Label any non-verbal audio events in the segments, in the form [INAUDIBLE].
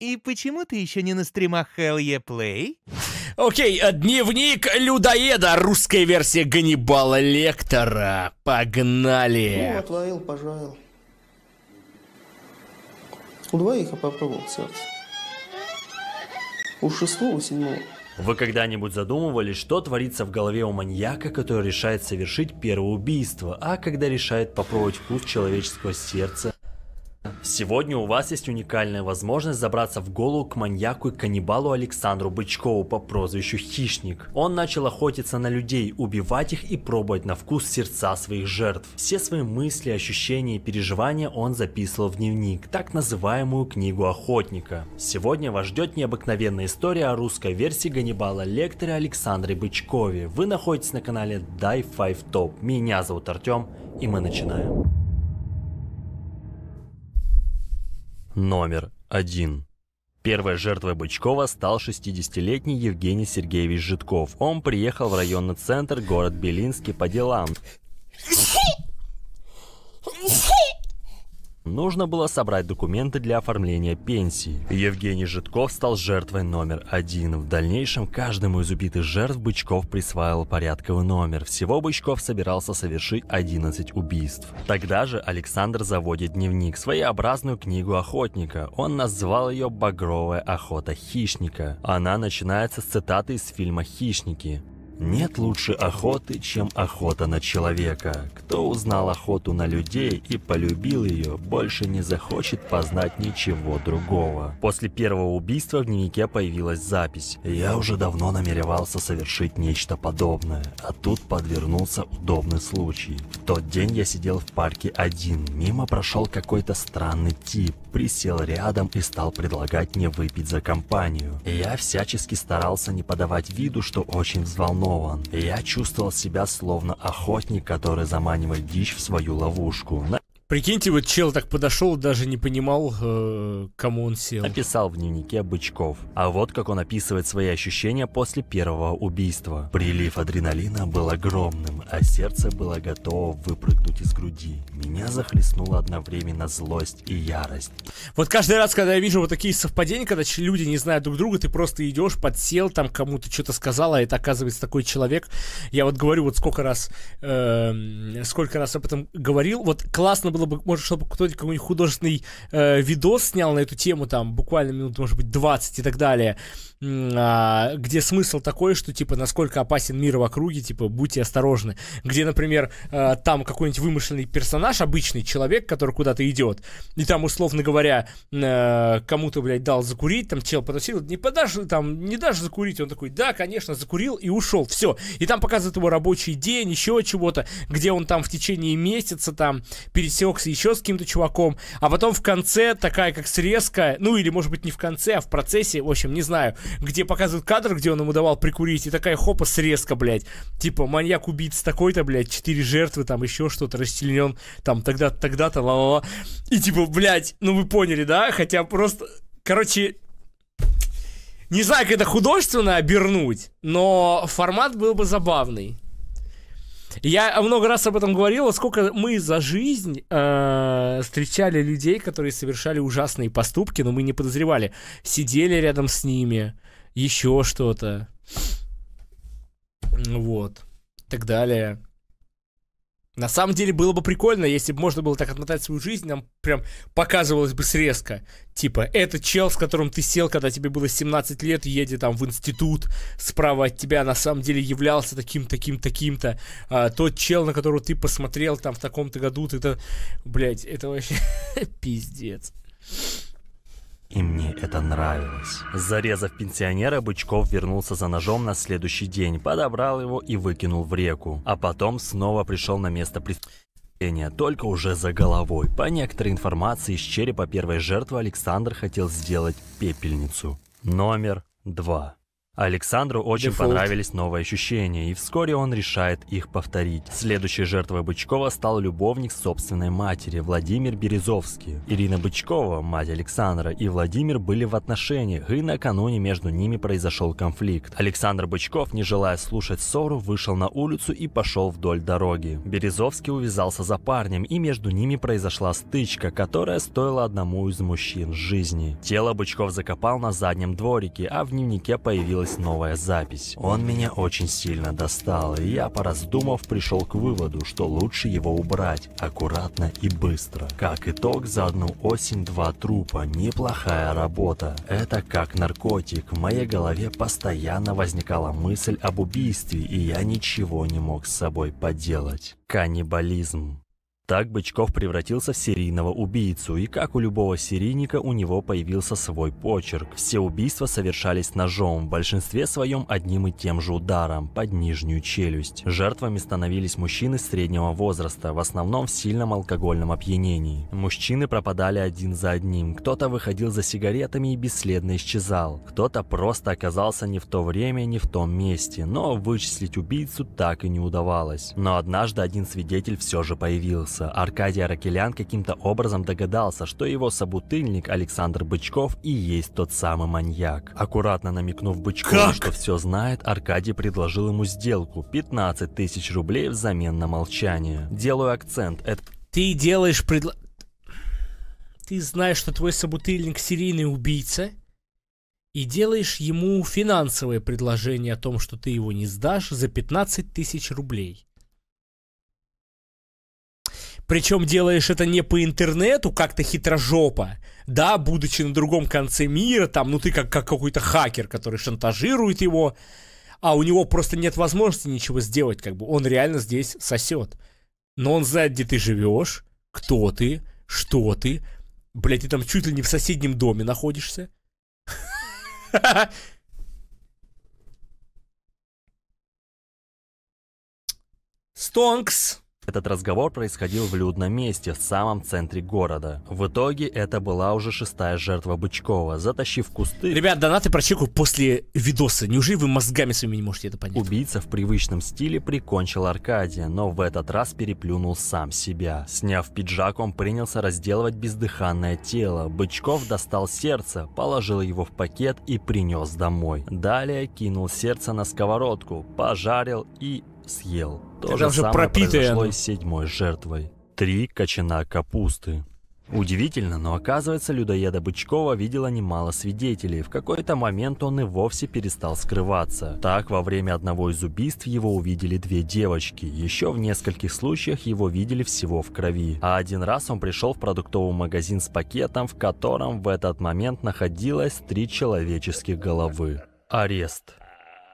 И почему ты еще не на стримах Hell Yeah Play? Окей, э, дневник людоеда, русская версия Ганнибала Лектора. Погнали. Ну, отловил, пожалел. У двоих я а попробовал сердце. У шестого, у седьмого. Вы когда-нибудь задумывались, что творится в голове у маньяка, который решает совершить первое убийство, а когда решает попробовать вкус человеческого сердца? Сегодня у вас есть уникальная возможность забраться в голову к маньяку и каннибалу Александру Бычкову по прозвищу Хищник. Он начал охотиться на людей, убивать их и пробовать на вкус сердца своих жертв. Все свои мысли, ощущения и переживания он записывал в дневник, так называемую книгу охотника. Сегодня вас ждет необыкновенная история о русской версии Ганнибала Лектора Александре Бычкове. Вы находитесь на канале Die 5 Top. Меня зовут Артем и мы начинаем. номер один. Первой жертвой Бычкова стал 60-летний Евгений Сергеевич Житков. Он приехал в районный центр город Белинский по делам. [LAUGHS] нужно было собрать документы для оформления пенсии. Евгений Житков стал жертвой номер один. В дальнейшем каждому из убитых жертв Бычков присваивал порядковый номер. Всего Бычков собирался совершить 11 убийств. Тогда же Александр заводит дневник, своеобразную книгу охотника. Он назвал ее «Багровая охота хищника». Она начинается с цитаты из фильма «Хищники». Нет лучше охоты, чем охота на человека. Кто узнал охоту на людей и полюбил ее, больше не захочет познать ничего другого. После первого убийства в дневнике появилась запись. Я уже давно намеревался совершить нечто подобное, а тут подвернулся удобный случай. В тот день я сидел в парке один. Мимо прошел какой-то странный тип присел рядом и стал предлагать мне выпить за компанию. Я всячески старался не подавать виду, что очень взволнован. Я чувствовал себя словно охотник, который заманивает дичь в свою ловушку. Прикиньте, вот чел так подошел, даже не понимал, э, кому он сел. Написал в дневнике Бычков. А вот как он описывает свои ощущения после первого убийства. Прилив адреналина был огромным, а сердце было готово выпрыгнуть из груди. Меня захлестнула одновременно злость и ярость. Вот каждый раз, когда я вижу вот такие совпадения, когда люди не знают друг друга, ты просто идешь, подсел, там кому-то что-то сказал, а это оказывается такой человек. Я вот говорю вот сколько раз, э, сколько раз об этом говорил. Вот классно было было бы, может, чтобы кто-нибудь какой-нибудь художественный э, видос снял на эту тему, там, буквально минут, может быть, 20 и так далее, э, где смысл такой, что, типа, насколько опасен мир в округе, типа, будьте осторожны. Где, например, э, там какой-нибудь вымышленный персонаж, обычный человек, который куда-то идет, и там, условно говоря, э, кому-то, блядь, дал закурить, там, чел потащил, не подашь, там, не дашь закурить, он такой, да, конечно, закурил и ушел, все. И там показывают его рабочий день, еще чего-то, где он там в течение месяца, там, пересел пересекся еще с каким-то чуваком, а потом в конце такая как срезка, ну или может быть не в конце, а в процессе, в общем, не знаю, где показывают кадр, где он ему давал прикурить, и такая хопа срезка, блядь, типа маньяк-убийца такой-то, блядь, четыре жертвы, там еще что-то, расчленен, там тогда тогда тогда-то, ла-ла-ла, и типа, блядь, ну вы поняли, да, хотя просто, короче, не знаю, как это художественно обернуть, но формат был бы забавный. Я много раз об этом говорил, сколько мы за жизнь э, встречали людей, которые совершали ужасные поступки, но мы не подозревали. Сидели рядом с ними, еще что-то. Вот. Так далее. На самом деле было бы прикольно, если бы можно было так отмотать свою жизнь, нам прям показывалось бы срезка. Типа, этот чел, с которым ты сел, когда тебе было 17 лет, едет там в институт справа от тебя, на самом деле являлся таким, таким, таким-то. А, тот чел, на которого ты посмотрел там в таком-то году, ты-то... Блять, это вообще [LAUGHS] пиздец и мне это нравилось. Зарезав пенсионера, Бычков вернулся за ножом на следующий день, подобрал его и выкинул в реку. А потом снова пришел на место преступления преступления, только уже за головой. По некоторой информации, из черепа первой жертвы Александр хотел сделать пепельницу. Номер два. Александру очень Дефолт. понравились новые ощущения, и вскоре он решает их повторить. Следующей жертвой Бычкова стал любовник собственной матери, Владимир Березовский. Ирина Бычкова, мать Александра, и Владимир были в отношениях, и накануне между ними произошел конфликт. Александр Бычков, не желая слушать ссору, вышел на улицу и пошел вдоль дороги. Березовский увязался за парнем, и между ними произошла стычка, которая стоила одному из мужчин жизни. Тело Бычков закопал на заднем дворике, а в дневнике появилась появилась новая запись. Он меня очень сильно достал, и я, пораздумав, пришел к выводу, что лучше его убрать, аккуратно и быстро. Как итог, за одну осень два трупа, неплохая работа. Это как наркотик, в моей голове постоянно возникала мысль об убийстве, и я ничего не мог с собой поделать. Каннибализм. Так Бычков превратился в серийного убийцу, и как у любого серийника у него появился свой почерк. Все убийства совершались ножом, в большинстве своем одним и тем же ударом, под нижнюю челюсть. Жертвами становились мужчины среднего возраста, в основном в сильном алкогольном опьянении. Мужчины пропадали один за одним, кто-то выходил за сигаретами и бесследно исчезал, кто-то просто оказался не в то время, не в том месте, но вычислить убийцу так и не удавалось. Но однажды один свидетель все же появился. Кавказа Аркадий Аракелян каким-то образом догадался, что его собутыльник Александр Бычков и есть тот самый маньяк. Аккуратно намекнув Бычкову, как? что все знает, Аркадий предложил ему сделку – 15 тысяч рублей взамен на молчание. Делаю акцент, это... Ты делаешь предло... Ты знаешь, что твой собутыльник серийный убийца, и делаешь ему финансовое предложение о том, что ты его не сдашь за 15 тысяч рублей. Причем делаешь это не по интернету, как-то хитрожопо, да, будучи на другом конце мира, там, ну ты как, как какой-то хакер, который шантажирует его, а у него просто нет возможности ничего сделать, как бы он реально здесь сосет. Но он знает, где ты живешь, кто ты, что ты. Блять, ты там чуть ли не в соседнем доме находишься. [LAUGHS] Стонкс. Этот разговор происходил в людном месте, в самом центре города. В итоге это была уже шестая жертва Бычкова, затащив кусты... Ребят, донаты про чеку после видоса. Неужели вы мозгами своими не можете это понять? Убийца в привычном стиле прикончил Аркадия, но в этот раз переплюнул сам себя. Сняв пиджак, он принялся разделывать бездыханное тело. Бычков достал сердце, положил его в пакет и принес домой. Далее кинул сердце на сковородку, пожарил и съел. То же самое пропитая. произошло с седьмой жертвой. Три кочана капусты. Удивительно, но оказывается, людоеда Бычкова видела немало свидетелей. В какой-то момент он и вовсе перестал скрываться. Так, во время одного из убийств его увидели две девочки. Еще в нескольких случаях его видели всего в крови. А один раз он пришел в продуктовый магазин с пакетом, в котором в этот момент находилось три человеческих головы. Арест.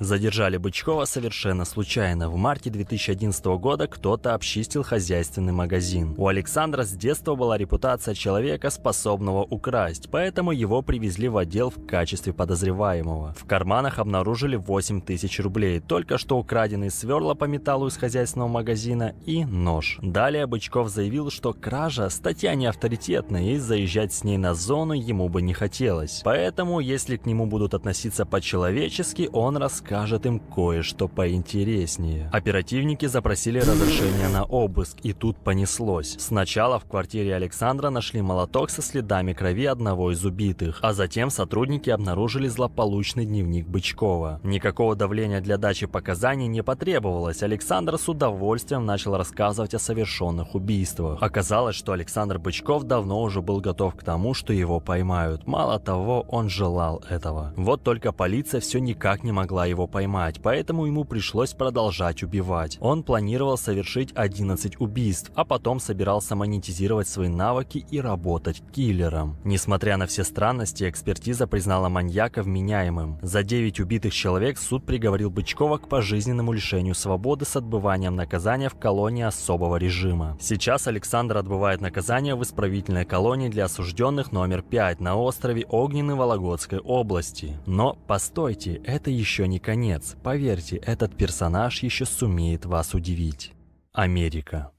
Задержали Бычкова совершенно случайно. В марте 2011 года кто-то обчистил хозяйственный магазин. У Александра с детства была репутация человека, способного украсть, поэтому его привезли в отдел в качестве подозреваемого. В карманах обнаружили 8 тысяч рублей, только что украденные сверла по металлу из хозяйственного магазина и нож. Далее Бычков заявил, что кража – статья не авторитетная и заезжать с ней на зону ему бы не хотелось. Поэтому, если к нему будут относиться по-человечески, он рассказывает покажет им кое-что поинтереснее. Оперативники запросили разрешение на обыск, и тут понеслось. Сначала в квартире Александра нашли молоток со следами крови одного из убитых, а затем сотрудники обнаружили злополучный дневник Бычкова. Никакого давления для дачи показаний не потребовалось, Александр с удовольствием начал рассказывать о совершенных убийствах. Оказалось, что Александр Бычков давно уже был готов к тому, что его поймают. Мало того, он желал этого. Вот только полиция все никак не могла его его поймать, поэтому ему пришлось продолжать убивать. Он планировал совершить 11 убийств, а потом собирался монетизировать свои навыки и работать киллером. Несмотря на все странности, экспертиза признала маньяка вменяемым. За 9 убитых человек суд приговорил Бычкова к пожизненному лишению свободы с отбыванием наказания в колонии особого режима. Сейчас Александр отбывает наказание в исправительной колонии для осужденных номер 5 на острове Огненный Вологодской области. Но постойте, это еще не конец конец, поверьте, этот персонаж еще сумеет вас удивить. Америка.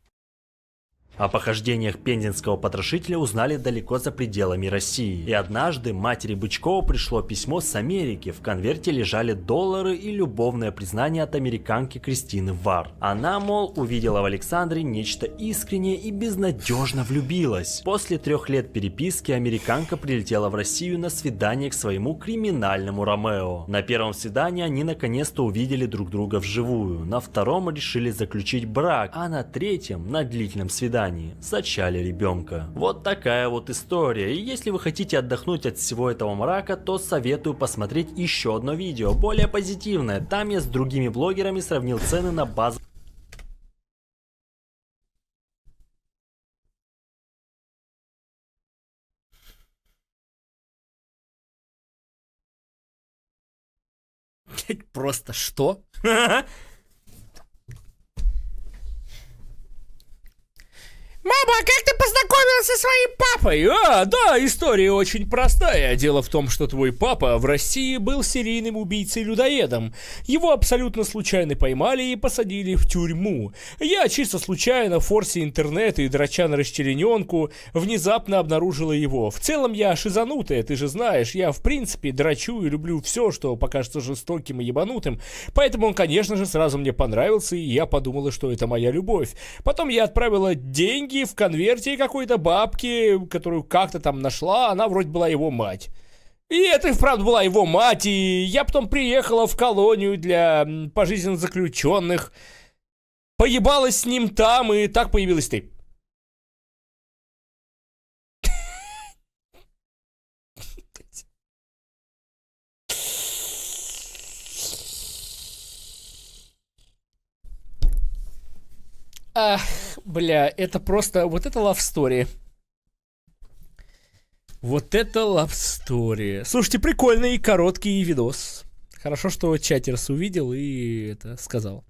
О похождениях пензенского потрошителя узнали далеко за пределами России. И однажды матери Бычкова пришло письмо с Америки. В конверте лежали доллары и любовное признание от американки Кристины Вар. Она, мол, увидела в Александре нечто искреннее и безнадежно влюбилась. После трех лет переписки американка прилетела в Россию на свидание к своему криминальному Ромео. На первом свидании они наконец-то увидели друг друга вживую. На втором решили заключить брак, а на третьем, на длительном свидании, Германии, зачали ребенка. Вот такая вот история, и если вы хотите отдохнуть от всего этого мрака, то советую посмотреть еще одно видео, более позитивное, там я с другими блогерами сравнил цены на базу. [LAUGHS] Просто что? [LAUGHS] Рома, а как ты познакомился со своим папой? А, да, история очень простая. Дело в том, что твой папа в России был серийным убийцей-людоедом. Его абсолютно случайно поймали и посадили в тюрьму. Я чисто случайно в форсе интернета и драча на расчлененку внезапно обнаружила его. В целом я шизанутая, ты же знаешь. Я в принципе драчу и люблю все, что покажется жестоким и ебанутым. Поэтому он, конечно же, сразу мне понравился, и я подумала, что это моя любовь. Потом я отправила деньги в конверте какой-то бабки, которую как-то там нашла, она вроде была его мать. И это и вправду была его мать, и я потом приехала в колонию для пожизненно заключенных, поебалась с ним там, и так появилась ты. Ах. Бля, это просто... Вот это love story. Вот это love story. Слушайте, прикольный и короткий видос. Хорошо, что чатерс увидел и это сказал.